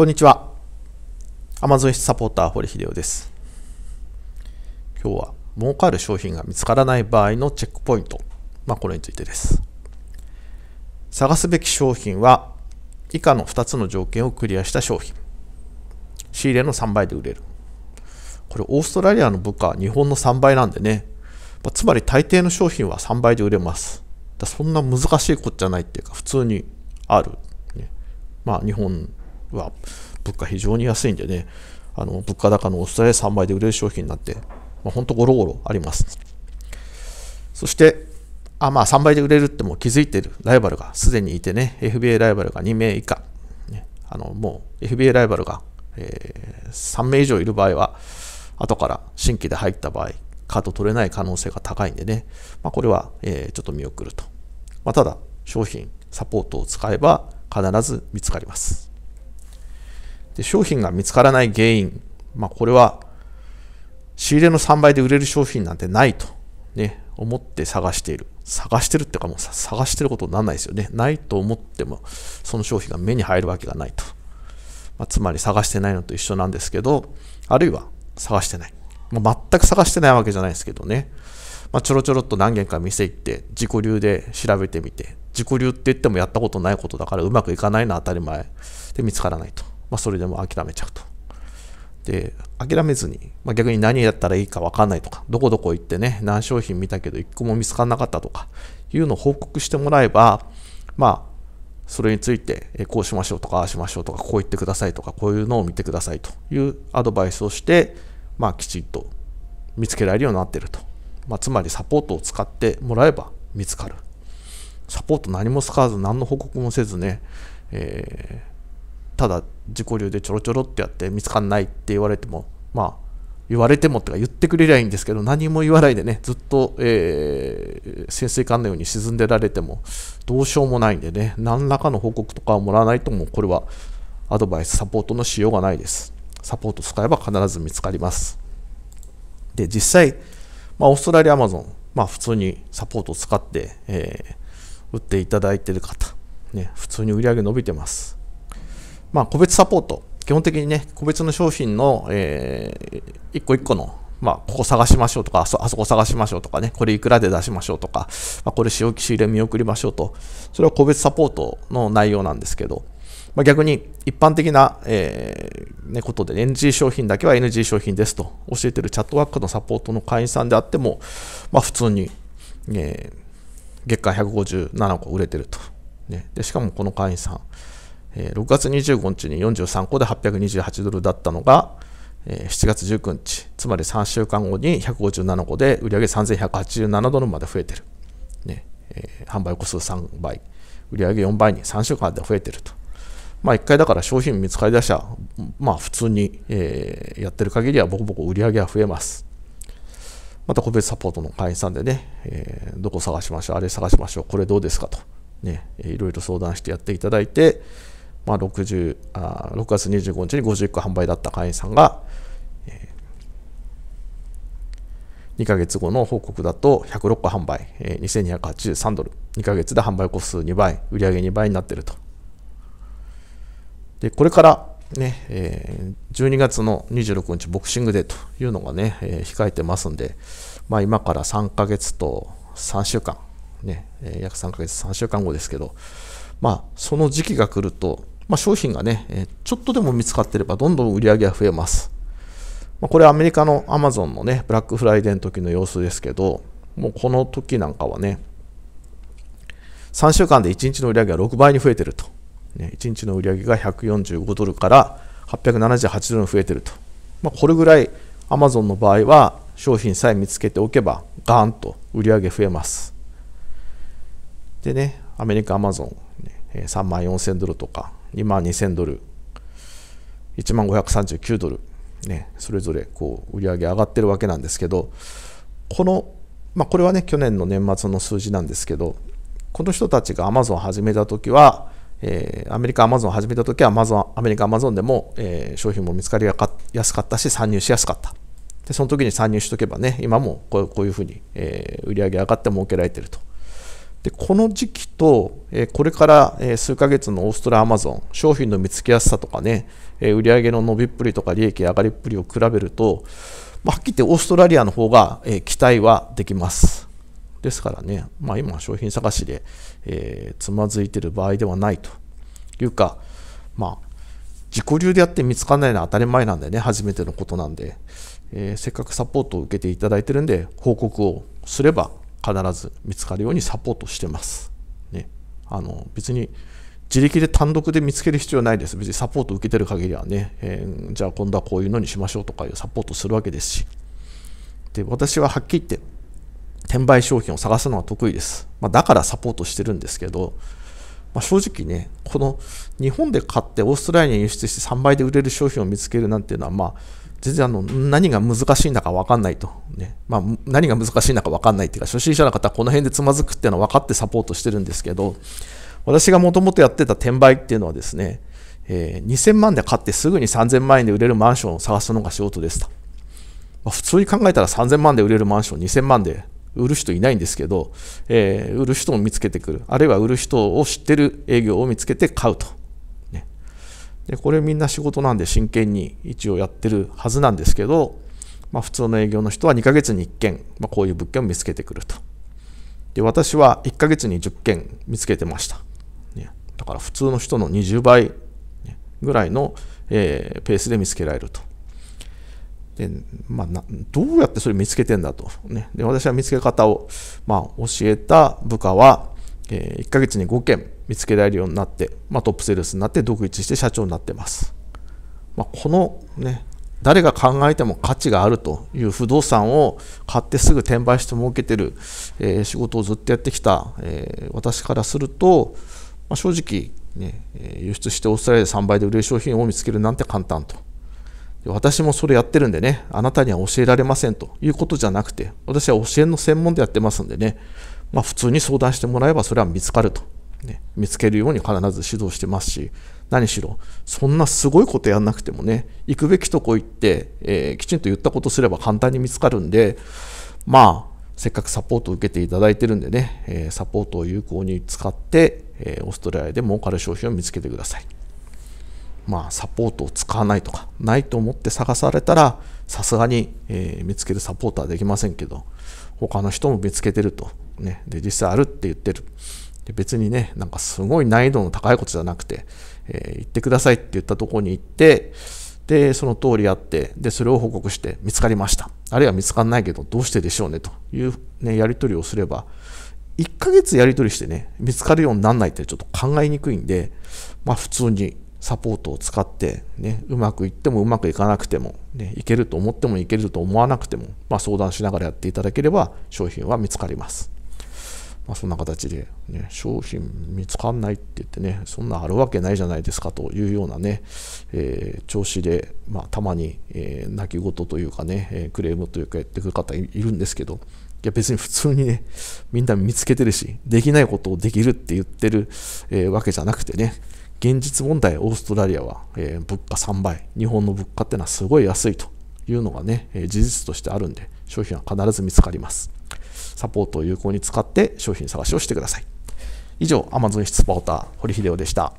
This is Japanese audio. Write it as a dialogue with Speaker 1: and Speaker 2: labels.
Speaker 1: こんにちは。アマゾンサポーター、堀秀夫です。今日は、儲かる商品が見つからない場合のチェックポイント。まあ、これについてです。探すべき商品は、以下の2つの条件をクリアした商品。仕入れの3倍で売れる。これ、オーストラリアの部下、日本の3倍なんでね。まつまり、大抵の商品は3倍で売れます。だそんな難しいことじゃないっていうか、普通にある。ね、まあ、日本は物価非常に安いんでね、あの物価高のお伝え3倍で売れる商品になって、まあ、ほんとゴロゴロあります。そして、あまあ、3倍で売れるってもう気づいてるライバルがすでにいてね、FBA ライバルが2名以下、ね、あのもう FBA ライバルが、えー、3名以上いる場合は、後から新規で入った場合、カード取れない可能性が高いんでね、まあ、これは、えー、ちょっと見送ると。まあ、ただ、商品、サポートを使えば必ず見つかります。で商品が見つからない原因、まあ、これは仕入れの3倍で売れる商品なんてないと、ね、思って探している。探してるっていうかもう探してることにならないですよね。ないと思ってもその商品が目に入るわけがないと。まあ、つまり探してないのと一緒なんですけど、あるいは探してない。もう全く探してないわけじゃないですけどね。まあ、ちょろちょろっと何軒か店行って自己流で調べてみて自己流って言ってもやったことないことだからうまくいかないのは当たり前で見つからないとまあ、それでも諦めちゃうと。で、諦めずに、まあ、逆に何やったらいいか分かんないとか、どこどこ行ってね、何商品見たけど1個も見つからなかったとか、いうのを報告してもらえば、まあ、それについて、えこうしましょうとか、ああしましょうとか、こう言ってくださいとか、こういうのを見てくださいというアドバイスをして、まあ、きちんと見つけられるようになってると。まあ、つまりサポートを使ってもらえば見つかる。サポート何も使わず、何の報告もせずね、えただ自己流でちょろちょろってやって見つかんないって言われてもまあ言われてもってか言ってくれりゃいいんですけど何も言わないでねずっと、えー、潜水艦のように沈んでられてもどうしようもないんでね何らかの報告とかはもらわないともうこれはアドバイスサポートのしようがないですサポート使えば必ず見つかりますで実際、まあ、オーストラリアアマゾン、まあ、普通にサポートを使って、えー、売っていただいている方、ね、普通に売り上げ伸びてますまあ、個別サポート。基本的にね、個別の商品の、えー、一個一個のまあ、ここ探しましょうとか、あそ、あそこ探しましょうとかね、これいくらで出しましょうとか、まあ、これ仕仕入れ見送りましょうと、それは個別サポートの内容なんですけど、まあ、逆に一般的な、えー、ね、ことで、NG 商品だけは NG 商品ですと教えてるチャットワークのサポートの会員さんであっても、まあ、普通に、えー、月間157個売れてると。ね、でしかもこの会員さん、6月25日に43個で828ドルだったのが、7月19日、つまり3週間後に157個で売上3187ドルまで増えてる。ね販売個数3倍、売上4倍に3週間で増えてると。まあ、1回だから商品見つかり出したら、まあ、普通に、やってる限りはボコボコ売り上げは増えます。また個別サポートの会員さんでね、えー、どこ探しましょう、あれ探しましょう、これどうですかと、ね、いろいろ相談してやっていただいて、まあ、60あ6月25日に5 1個販売だった会員さんが、えー、2ヶ月後の報告だと106個販売、えー、2283ドル2ヶ月で販売個数2倍売上2倍になってるとでこれからね、えー、12月の26日ボクシングデーというのがね、えー、控えてますんで、まあ、今から3ヶ月と3週間、ね、え約3ヶ月3週間後ですけど、まあ、その時期が来ると、まあ、商品がね、ちょっとでも見つかってればどんどん売り上げが増えます。まあ、これアメリカのアマゾンのね、ブラックフライデーの時の様子ですけど、もうこの時なんかはね、3週間で1日の売り上げが6倍に増えてると。ね、1日の売り上げが145ドルから878ドルに増えてると。まあ、これぐらいアマゾンの場合は商品さえ見つけておけばガーンと売り上げ増えます。でね、アメリカアマゾン、3万4000ドルとか2万2000ドル、1万539ドル、ね、それぞれこう売り上げ上がってるわけなんですけど、この、まあ、これはね、去年の年末の数字なんですけど、この人たちがアマゾンを始めたときは、えー、アメリカ Amazon を始めたときは Amazon、アメリカ Amazon でも、えー、商品も見つかりやす安かったし、参入しやすかった。で、その時に参入しとけばね、今もこうこういうふうに、えー、売り上げ上がって儲けられてると。でこの時期と、えこれから数ヶ月のオーストラアマゾン商品の見つけやすさとかね、え売上の伸びっぷりとか利益上がりっぷりを比べると、まあ、はっきり言ってオーストラリアの方が、え期待はできますですからね、まあ、今商品探しで、えー、つまずいてる場合ではないというか、まあ、自己流でやって見つかんないのは当たり前なんでね初めてのことなんで、えー、せっかくサポートを受けていただいてるんで報告をすれば必ず見つかるようにサポートしてます。ね、あの別に自力で単独で見つける必要ないです。別にサポート受けてる限りはね、えー、じゃあ今度はこういうのにしましょうとかいうサポートするわけですし。で、私ははっきり言って、転売商品を探すのは得意です。まあ、だからサポートしてるんですけど、まあ、正直ね、この日本で買ってオーストラリアに輸出して3倍で売れる商品を見つけるなんていうのは、まあ、全然あの何が難しいんだか分かんないと、ねまあ、何が難しいんだか分かんないっていうか、初心者の方はこの辺でつまずくっていうのは分かってサポートしてるんですけど、私がもともとやってた転売っていうのはですね、えー、2000万で買ってすぐに3000万円で売れるマンションを探すのが仕事でした。まあ、普通に考えたら3000万で売れるマンション、2000万で売る人いないんですけど、えー、売る人を見つけてくる、あるいは売る人を知ってる営業を見つけて買うと。ね、でこれみんな仕事なんで真剣に一応やってるはずなんですけど、まあ、普通の営業の人は2ヶ月に1件、まあ、こういう物件を見つけてくると。で私は1ヶ月に10件見つけてました。ね、だから普通の人の20倍ぐらいの、えー、ペースで見つけられると。で、まあ、どうやってそれ見つけてんだと、ね、で私は見つけ方を、まあ、教えた部下は、えー、1ヶ月に5件見つけられるようになって、まあ、トップセールスになって独立して社長になってます、まあ、この、ね、誰が考えても価値があるという不動産を買ってすぐ転売して儲けてる、えー、仕事をずっとやってきた、えー、私からすると、まあ、正直、ね、輸出してオーストラリアで3倍で売れる商品を見つけるなんて簡単と。私もそれやってるんでね、あなたには教えられませんということじゃなくて、私は教えの専門でやってますんでね、まあ、普通に相談してもらえばそれは見つかると、ね。見つけるように必ず指導してますし、何しろ、そんなすごいことやんなくてもね、行くべきとこ行って、えー、きちんと言ったことすれば簡単に見つかるんで、まあ、せっかくサポートを受けていただいてるんでね、えー、サポートを有効に使って、えー、オーストラリアで儲かる商品を見つけてください。まあ、サポートを使わないとか、ないと思って探されたら、さすがに、えー、見つけるサポートはできませんけど、他の人も見つけてると、ね、で実際あるって言ってる。で別にね、なんかすごい難易度の高いことじゃなくて、えー、行ってくださいって言ったとこに行って、で、その通りあって、で、それを報告して、見つかりました。あるいは見つかんないけど、どうしてでしょうね、という、ね、やり取りをすれば、1ヶ月やり取りしてね、見つかるようにならないってちょっと考えにくいんで、まあ普通にサポートを使って、ね、うまくいってもうまくいかなくても、ね、いけると思ってもいけると思わなくても、まあ、相談しながらやっていただければ商品は見つかります。まあ、そんな形で、ね、商品見つかんないって言ってね、そんなあるわけないじゃないですかというようなね、えー、調子で、まあ、たまに、えー、泣き言というかね、えー、クレームというかやってくる方いるんですけど、いや別に普通にね、みんな見つけてるし、できないことをできるって言ってる、えー、わけじゃなくてね、現実問題、オーストラリアは、えー、物価3倍、日本の物価ってのはすごい安いというのがね、えー、事実としてあるんで、商品は必ず見つかります。サポートを有効に使って商品探しをしてください。以上、Amazon ウポーター、堀秀夫でした。